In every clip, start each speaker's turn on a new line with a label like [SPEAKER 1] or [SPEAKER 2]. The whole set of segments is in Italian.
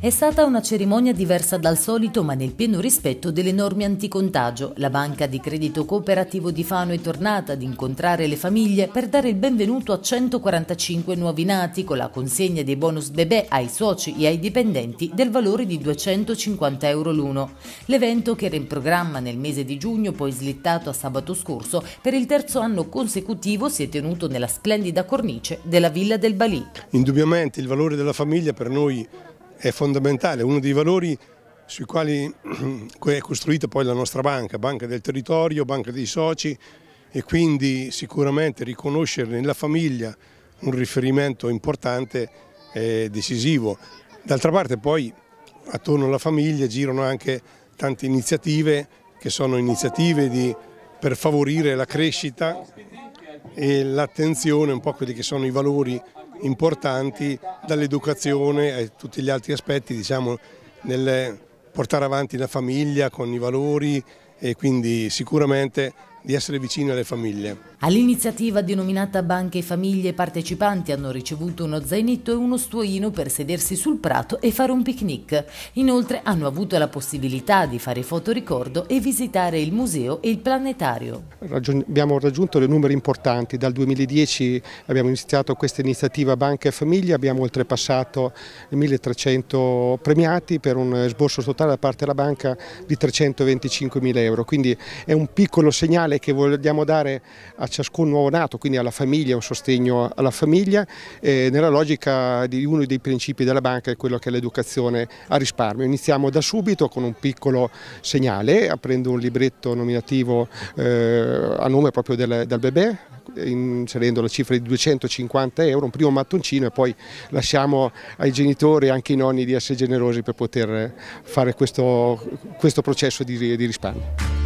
[SPEAKER 1] È stata una cerimonia diversa dal solito ma nel pieno rispetto delle norme anticontagio. La banca di credito cooperativo di Fano è tornata ad incontrare le famiglie per dare il benvenuto a 145 nuovi nati con la consegna dei bonus bebè ai soci e ai dipendenti del valore di 250 euro l'uno. L'evento che era in programma nel mese di giugno poi slittato a sabato scorso per il terzo anno consecutivo si è tenuto nella splendida cornice della Villa del Balì.
[SPEAKER 2] Indubbiamente il valore della famiglia per noi è fondamentale, uno dei valori sui quali è costruita poi la nostra banca, banca del territorio, banca dei soci e quindi sicuramente riconoscere nella famiglia un riferimento importante e decisivo. D'altra parte poi attorno alla famiglia girano anche tante iniziative che sono iniziative di, per favorire la crescita e l'attenzione un po' a quelli che sono i valori importanti dall'educazione a tutti gli altri aspetti diciamo nel portare avanti la famiglia con i valori e quindi sicuramente di essere vicino alle famiglie.
[SPEAKER 1] All'iniziativa denominata Banche e Famiglie partecipanti hanno ricevuto uno zainetto e uno stuoino per sedersi sul prato e fare un picnic. Inoltre hanno avuto la possibilità di fare foto ricordo e visitare il museo e il planetario.
[SPEAKER 3] Raggiung abbiamo raggiunto dei numeri importanti, dal 2010 abbiamo iniziato questa iniziativa Banche e Famiglie, abbiamo oltrepassato i 1300 premiati per un sborso totale da parte della banca di 325.000 euro, quindi è un piccolo segnale segnale che vogliamo dare a ciascun nuovo nato, quindi alla famiglia, un sostegno alla famiglia, eh, nella logica di uno dei principi della banca, è quello che è l'educazione a risparmio. Iniziamo da subito con un piccolo segnale, aprendo un libretto nominativo eh, a nome proprio del, del bebè, inserendo la cifra di 250 euro, un primo mattoncino e poi lasciamo ai genitori e anche ai nonni di essere generosi per poter fare questo, questo processo di, di risparmio.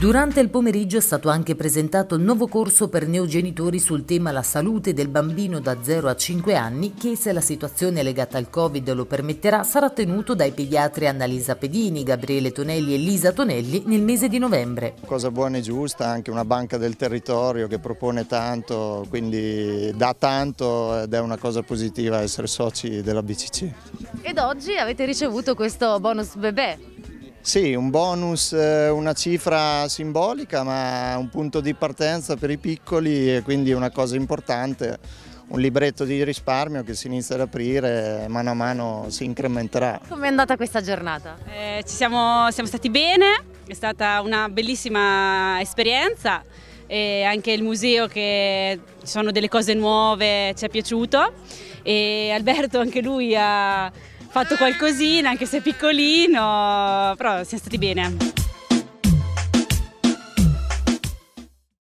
[SPEAKER 1] Durante il pomeriggio è stato anche presentato il nuovo corso per neogenitori sul tema La salute del bambino da 0 a 5 anni che, se la situazione legata al Covid lo permetterà, sarà tenuto dai pediatri Annalisa Pedini, Gabriele Tonelli e Lisa Tonelli nel mese di novembre. Cosa buona e giusta,
[SPEAKER 4] anche una banca del territorio che propone tanto, quindi dà tanto ed è una cosa positiva essere soci della BCC.
[SPEAKER 1] Ed oggi avete ricevuto questo bonus bebè
[SPEAKER 4] sì, un bonus, eh, una cifra simbolica ma un punto di partenza per i piccoli e quindi una cosa importante, un libretto di risparmio che si inizia ad aprire e mano a mano si incrementerà.
[SPEAKER 1] Come è andata questa giornata? Eh, ci siamo, siamo stati bene, è stata una bellissima esperienza e anche il museo che ci sono delle cose nuove ci è piaciuto e Alberto anche lui ha fatto qualcosina, anche se piccolino, però siamo stati bene.